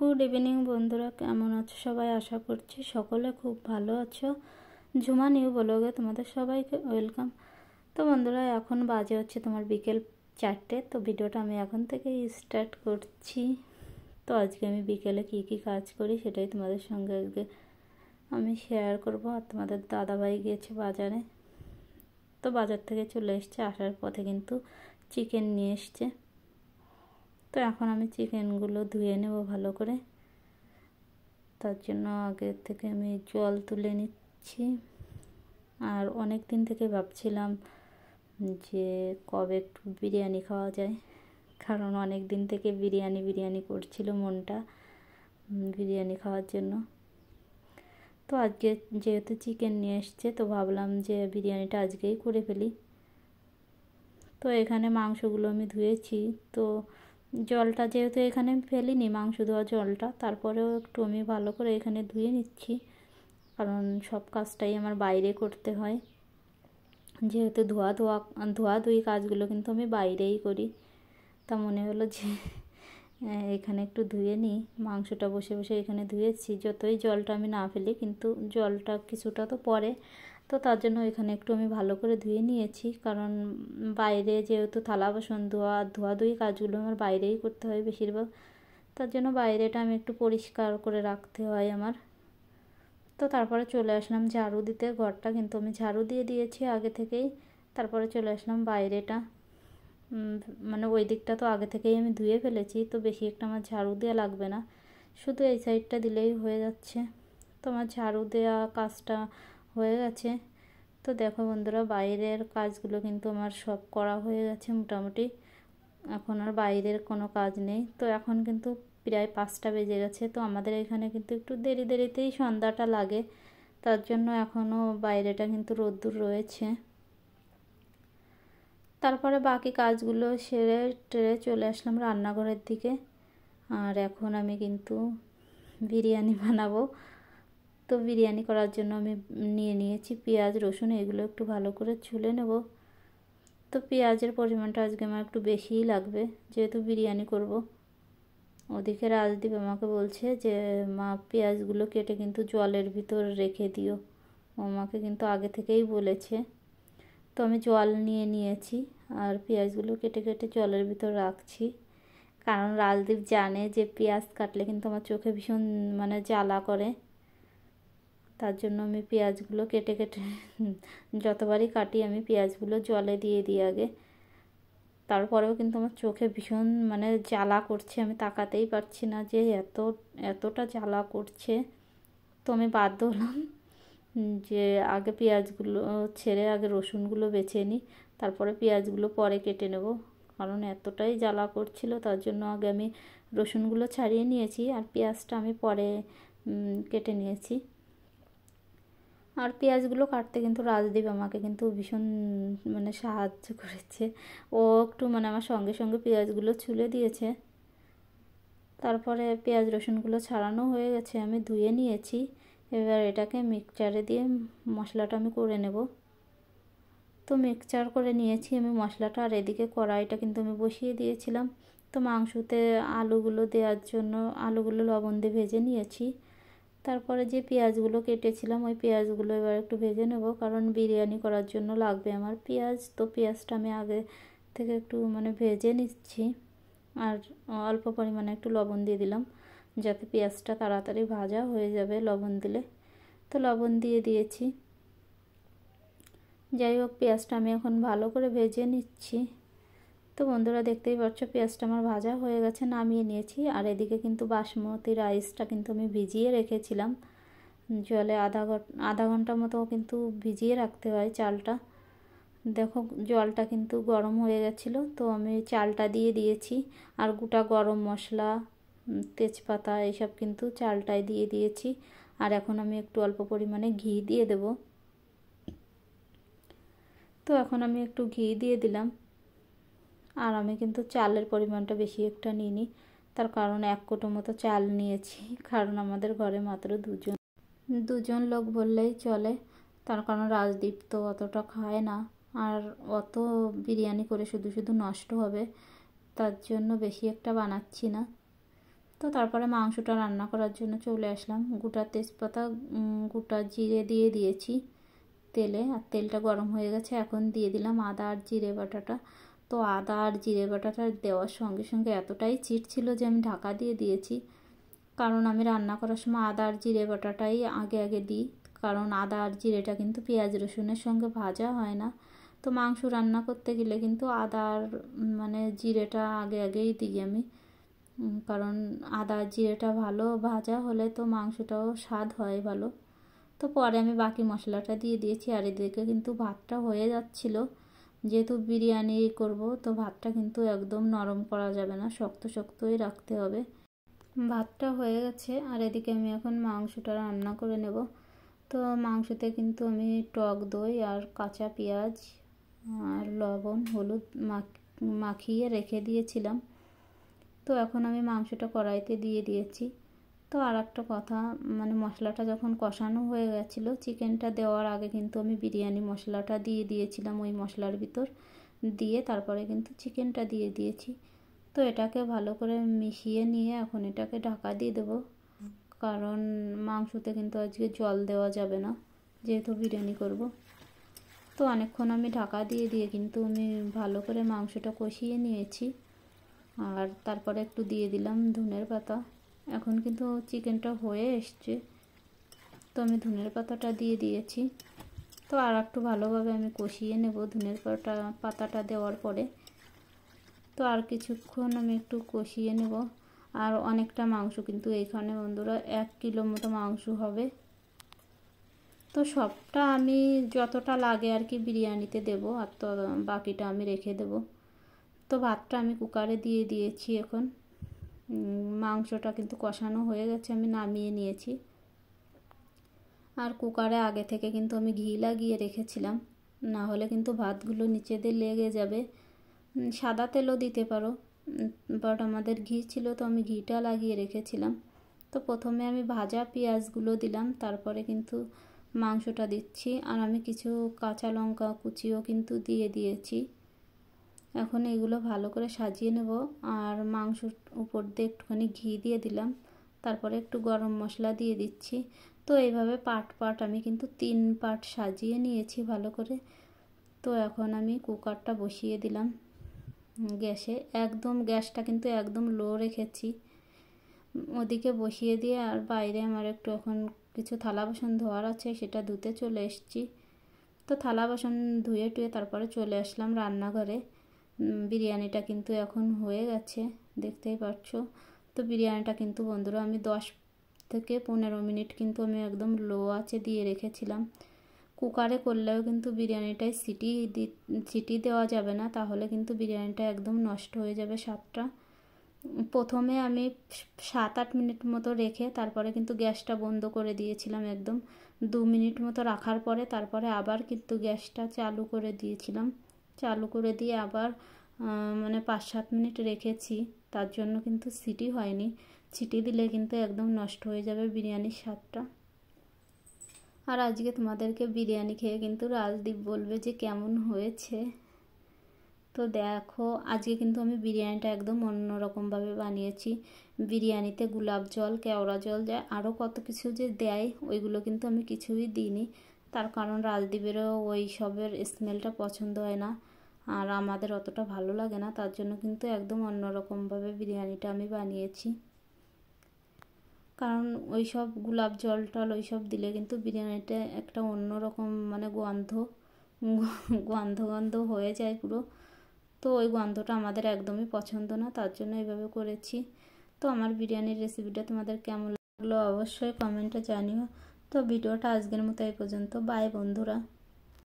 good evening বন্ধুরা কেমন আছো সবাই আশা করছি সকলে খুব ভালো আছো ঝুমা নিউ ব্লগে তোমাদের সবাইকে ওয়েলকাম তো বন্ধুরা এখন বাজে হচ্ছে তোমার বিকেল চারটে তো ভিডিওটা আমি এখন থেকে স্টার্ট করছি তো আজকে আমি বিকেলে কি কি কাজ করি সেটাই তোমাদের সঙ্গে আজকে আমি শেয়ার করব আর তোমাদের দাদাভাই গিয়েছে বাজারে তো বাজার থেকে চলে এসছে আসার পথে কিন্তু চিকেন নিয়ে এসছে তো এখন আমি চিকেনগুলো ধুয়ে নেব ভালো করে তার জন্য আগে থেকে আমি জল তুলে নিচ্ছি আর অনেক দিন থেকে ভাবছিলাম যে কবে একটু বিরিয়ানি খাওয়া যায় কারণ অনেক দিন থেকে বিরিয়ানি বিরিয়ানি করছিল মনটা বিরিয়ানি খাওয়ার জন্য তো আজকে যেহেতু চিকেন নিয়ে এসছে তো ভাবলাম যে বিরিয়ানিটা আজকেই করে ফেলি তো এখানে মাংসগুলো আমি ধুয়েছি তো জলটা যেহেতু এখানে ফেলিনি মাংস ধোয়া জলটা তারপরেও একটু আমি ভালো করে এখানে ধুয়ে নিচ্ছি কারণ সব কাজটাই আমার বাইরে করতে হয় যেহেতু ধোয়া ধোয়া ধোয়া ধুই কাজগুলো কিন্তু আমি বাইরেই করি তা মনে হলো যে এখানে একটু ধুয়ে নিই মাংসটা বসে বসে এখানে ধুয়েছি যতই জলটা আমি না ফেলি কিন্তু জলটা কিছুটা তো পরে তো তার জন্য এখানে একটু আমি ভালো করে ধুয়ে নিয়েছি কারণ বাইরে যেহেতু থালা বাসন ধোয়া ধুই কাজগুলো আমার বাইরেই করতে হয় বেশিরভাগ তার জন্য বাইরেটা আমি একটু পরিষ্কার করে রাখতে হয় আমার তো তারপরে চলে আসলাম ঝাড়ু দিতে ঘরটা কিন্তু আমি ঝাড়ু দিয়ে দিয়েছি আগে থেকেই তারপরে চলে আসলাম বাইরেটা মানে ওই দিকটা তো আগে থেকেই আমি ধুয়ে ফেলেছি তো বেশি একটা আমার ঝাড়ু দেওয়া লাগবে না শুধু এই সাইডটা দিলেই হয়ে যাচ্ছে তো আমার ঝাড়ু দেওয়া কাজটা হয়ে গেছে তো দেখো বন্ধুরা বাইরের কাজগুলো কিন্তু আমার সব করা হয়ে গেছে মোটামুটি এখন আর বাইরের কোনো কাজ নেই তো এখন কিন্তু প্রায় পাঁচটা বেজে গেছে তো আমাদের এখানে কিন্তু একটু দেরি দেরিতেই সন্ধ্যাটা লাগে তার জন্য এখনও বাইরেটা কিন্তু রোদ্দুর রয়েছে তারপরে বাকি কাজগুলো সেরে টেরে চলে আসলাম রান্নাঘরের দিকে আর এখন আমি কিন্তু বিরিয়ানি বানাবো তো বিরিয়ানি করার জন্য আমি নিয়ে নিয়েছি পেঁয়াজ রসুন এগুলো একটু ভালো করে ছুলে নেব তো পেঁয়াজের পরিমাণটা আজকে আমার একটু বেশিই লাগবে যেহেতু বিরিয়ানি করব ওদিকে রাজদীপ আমাকে বলছে যে মা পেঁয়াজগুলো কেটে কিন্তু জলের ভিতর রেখে দিও আমাকে কিন্তু আগে থেকেই বলেছে তো আমি জল নিয়ে নিয়েছি আর পেঁয়াজগুলো কেটে কেটে জলের ভিতর রাখছি কারণ রাজদীপ জানে যে পেঁয়াজ কাটলে কিন্তু আমার চোখে ভীষণ মানে জ্বালা করে তার জন্য আমি পেঁয়াজগুলো কেটে কেটে যতবারই কাটি আমি পেঁয়াজগুলো জলে দিয়ে দিই আগে তারপরেও কিন্তু আমার চোখে ভীষণ মানে জ্বালা করছে আমি তাকাতেই পারছি না যে এত এতটা জ্বালা করছে তো আমি বাধ্য হলাম যে আগে পেঁয়াজগুলো ছেড়ে আগে রসুনগুলো বেছে নিই তারপরে পেঁয়াজগুলো পরে কেটে নেব কারণ এতটাই জ্বালা করছিল তার জন্য আগে আমি রসুনগুলো ছাড়িয়ে নিয়েছি আর পেঁয়াজটা আমি পরে কেটে নিয়েছি আর পেঁয়াজগুলো কাটতে কিন্তু রাজদীপ আমাকে কিন্তু ভীষণ মানে সাহায্য করেছে ও একটু মানে আমার সঙ্গে সঙ্গে পেঁয়াজগুলো ছুলে দিয়েছে তারপরে পেঁয়াজ রসুনগুলো ছাড়ানো হয়ে গেছে আমি ধুয়ে নিয়েছি এবার এটাকে মিক্সচারে দিয়ে মশলাটা আমি করে নেব তো মিক্সচার করে নিয়েছি আমি মশলাটা আর এদিকে কড়াইটা কিন্তু আমি বসিয়ে দিয়েছিলাম তো মাংসতে আলুগুলো দেওয়ার জন্য আলুগুলো লবণ দিয়ে ভেজে নিয়েছি তারপরে যে পেঁয়াজগুলো কেটেছিলাম ওই পেঁয়াজগুলো এবার একটু ভেজে নেব কারণ বিরিয়ানি করার জন্য লাগবে আমার পেঁয়াজ তো পেঁয়াজটা আমি আগে থেকে একটু মানে ভেজে নিচ্ছি আর অল্প পরিমাণে একটু লবণ দিয়ে দিলাম যাতে পেঁয়াজটা তাড়াতাড়ি ভাজা হয়ে যাবে লবণ দিলে তো লবণ দিয়ে দিয়েছি যাই হোক পেঁয়াজটা আমি এখন ভালো করে ভেজে নিচ্ছি তো বন্ধুরা দেখতেই পাচ্ছ পেঁয়াজটা আমার ভাজা হয়ে গেছে নামিয়ে নিয়েছি আর এদিকে কিন্তু বাসমতি রাইসটা কিন্তু আমি ভিজিয়ে রেখেছিলাম জলে আধা ঘন্টা আধা ঘন্টা মতো কিন্তু ভিজিয়ে রাখতে হয় চালটা দেখো জলটা কিন্তু গরম হয়ে গেছিলো তো আমি চালটা দিয়ে দিয়েছি আর গোটা গরম মশলা তেজপাতা এসব কিন্তু চালটায় দিয়ে দিয়েছি আর এখন আমি একটু অল্প পরিমাণে ঘি দিয়ে দেব তো এখন আমি একটু ঘি দিয়ে দিলাম আর আমি কিন্তু চালের পরিমাণটা বেশি একটা নিইনি তার কারণ এক কোটো মতো চাল নিয়েছি কারণ আমাদের ঘরে মাত্র দুজন দুজন লোক বললেই চলে তার কারণ রাজদীপ তো অতটা খায় না আর অত বিরিয়ানি করে শুধু শুধু নষ্ট হবে তার জন্য বেশি একটা বানাচ্ছি না তো তারপরে মাংসটা রান্না করার জন্য চলে আসলাম গোটা তেজপাতা গোটা জিরে দিয়ে দিয়েছি তেলে আর তেলটা গরম হয়ে গেছে এখন দিয়ে দিলাম আদা আর জিরে বাটাটা তো আদা আর জিরে বাটাটা দেওয়ার সঙ্গে সঙ্গে এতটাই চিট ছিল যে আমি ঢাকা দিয়ে দিয়েছি কারণ আমি রান্না করার সময় আদা আর জিরে বাটাটাই আগে আগে দিই কারণ আদা আর জিরেটা কিন্তু পেঁয়াজ রসুনের সঙ্গে ভাজা হয় না তো মাংস রান্না করতে গেলে কিন্তু আদা আর মানে জিরেটা আগে আগেই দিই আমি কারণ আদা জিরেটা ভালো ভাজা হলে তো মাংসটাও স্বাদ হয় ভালো তো পরে আমি বাকি মশলাটা দিয়ে দিয়েছি আর এদিকে কিন্তু ভাতটা হয়ে যাচ্ছিলো যেহেতু বিরিয়ানি করব তো ভাতটা কিন্তু একদম নরম করা যাবে না শক্ত শক্তই রাখতে হবে ভাতটা হয়ে গেছে আর এদিকে আমি এখন মাংসটা রান্না করে নেব তো মাংসতে কিন্তু আমি টক দই আর কাঁচা পেঁয়াজ আর লবণ হলুদ মাখিয়ে রেখে দিয়েছিলাম তো এখন আমি মাংসটা কড়াইতে দিয়ে দিয়েছি তো আর একটা কথা মানে মশলাটা যখন কষানো হয়ে গেছিলো চিকেনটা দেওয়ার আগে কিন্তু আমি বিরিয়ানি মশলাটা দিয়ে দিয়েছিলাম ওই মশলার ভিতর দিয়ে তারপরে কিন্তু চিকেনটা দিয়ে দিয়েছি তো এটাকে ভালো করে মিশিয়ে নিয়ে এখন এটাকে ঢাকা দিয়ে দেবো কারণ মাংসতে কিন্তু আজকে জল দেওয়া যাবে না যেহেতু বিরিয়ানি করব তো অনেকক্ষণ আমি ঢাকা দিয়ে দিয়ে কিন্তু আমি ভালো করে মাংসটা কষিয়ে নিয়েছি আর তারপরে একটু দিয়ে দিলাম ধনের পাতা এখন কিন্তু চিকেনটা হয়ে এসছে তো আমি ধনের পাতাটা দিয়ে দিয়েছি তো আর একটু ভালোভাবে আমি কষিয়ে নেব ধনের পাতা পাতাটা দেওয়ার পরে তো আর কিছুক্ষণ আমি একটু কষিয়ে নেব আর অনেকটা মাংস কিন্তু এইখানে বন্ধুরা এক কিলো মতো মাংস হবে তো সবটা আমি যতটা লাগে আর কি বিরিয়ানিতে দেব আর তো বাকিটা আমি রেখে দেব তো ভাতটা আমি কুকারে দিয়ে দিয়েছি এখন মাংসটা কিন্তু কষানো হয়ে গেছে আমি নামিয়ে নিয়েছি আর কুকারে আগে থেকে কিন্তু আমি ঘি লাগিয়ে রেখেছিলাম না হলে কিন্তু ভাতগুলো নিচে দিয়ে লেগে যাবে সাদা তেলও দিতে পারো বাট আমাদের ঘি ছিল তো আমি ঘিটা লাগিয়ে রেখেছিলাম তো প্রথমে আমি ভাজা পেঁয়াজগুলো দিলাম তারপরে কিন্তু মাংসটা দিচ্ছি আর আমি কিছু কাঁচা লঙ্কা কুচিও কিন্তু দিয়ে দিয়েছি এখন এগুলো ভালো করে সাজিয়ে নেব আর মাংসর উপর দিয়ে একটুখানি ঘি দিয়ে দিলাম তারপরে একটু গরম মশলা দিয়ে দিচ্ছি তো এইভাবে পাট পাট আমি কিন্তু তিন পাট সাজিয়ে নিয়েছি ভালো করে তো এখন আমি কুকারটা বসিয়ে দিলাম গ্যাসে একদম গ্যাসটা কিন্তু একদম লো রেখেছি ওদিকে বসিয়ে দিয়ে আর বাইরে আমার একটু এখন কিছু থালা বাসন ধোয়ার আছে সেটা ধুতে চলে এসছি তো থালা বাসন ধুয়ে টুয়ে তারপরে চলে আসলাম রান্নাঘরে বিরিয়ানিটা কিন্তু এখন হয়ে গেছে দেখতেই পাচ্ছ তো বিরিয়ানিটা কিন্তু বন্ধুরা আমি দশ থেকে পনেরো মিনিট কিন্তু আমি একদম লো আছে দিয়ে রেখেছিলাম কুকারে করলেও কিন্তু বিরিয়ানিটায় সিটি দি সিটি দেওয়া যাবে না তাহলে কিন্তু বিরিয়ানিটা একদম নষ্ট হয়ে যাবে স্বাদটা প্রথমে আমি সাত আট মিনিট মতো রেখে তারপরে কিন্তু গ্যাসটা বন্ধ করে দিয়েছিলাম একদম দু মিনিট মতো রাখার পরে তারপরে আবার কিন্তু গ্যাসটা চালু করে দিয়েছিলাম চালু করে দিয়ে আবার মানে পাঁচ সাত মিনিট রেখেছি তার জন্য কিন্তু সিটি হয়নি ছিটি দিলে কিন্তু একদম নষ্ট হয়ে যাবে বিরিয়ানির স্বাদটা আর আজকে তোমাদেরকে বিরিয়ানি খেয়ে কিন্তু রাজদীপ বলবে যে কেমন হয়েছে তো দেখো আজকে কিন্তু আমি বিরিয়ানিটা একদম অন্যরকমভাবে বানিয়েছি বিরিয়ানিতে গোলাপ জল কেওড়া জল যায় আরও কত কিছু যে দেয় ওইগুলো কিন্তু আমি কিছুই দিইনি তার কারণ রাজদ্বীপেরও ওই সবের স্মেলটা পছন্দ হয় না আর আমাদের অতটা ভালো লাগে না তার জন্য কিন্তু একদম অন্যরকমভাবে বিরিয়ানিটা আমি বানিয়েছি কারণ ওই সব গোলাপ জল টল ওই সব দিলে কিন্তু বিরিয়ানিটা একটা অন্যরকম মানে গন্ধ গন্ধ গন্ধ হয়ে যায় পুরো তো ওই গন্ধটা আমাদের একদমই পছন্দ না তার জন্য এইভাবে করেছি তো আমার বিরিয়ানির রেসিপিটা তোমাদের কেমন লাগলো অবশ্যই কমেন্টে জানিও তো ভিডিওটা আজকের মতো এই পর্যন্ত বাই বন্ধুরা